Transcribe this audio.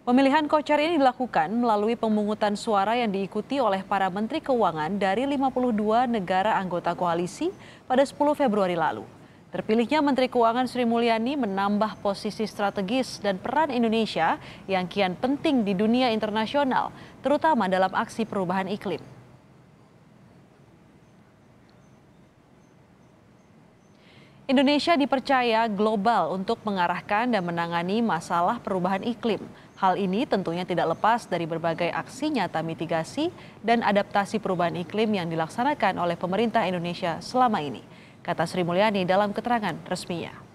Pemilihan kocer ini dilakukan melalui pemungutan suara yang diikuti oleh para menteri keuangan dari 52 negara anggota koalisi pada 10 Februari lalu. Terpilihnya Menteri Keuangan Sri Mulyani menambah posisi strategis dan peran Indonesia yang kian penting di dunia internasional, terutama dalam aksi perubahan iklim. Indonesia dipercaya global untuk mengarahkan dan menangani masalah perubahan iklim. Hal ini tentunya tidak lepas dari berbagai aksi nyata mitigasi dan adaptasi perubahan iklim yang dilaksanakan oleh pemerintah Indonesia selama ini, kata Sri Mulyani dalam keterangan resminya.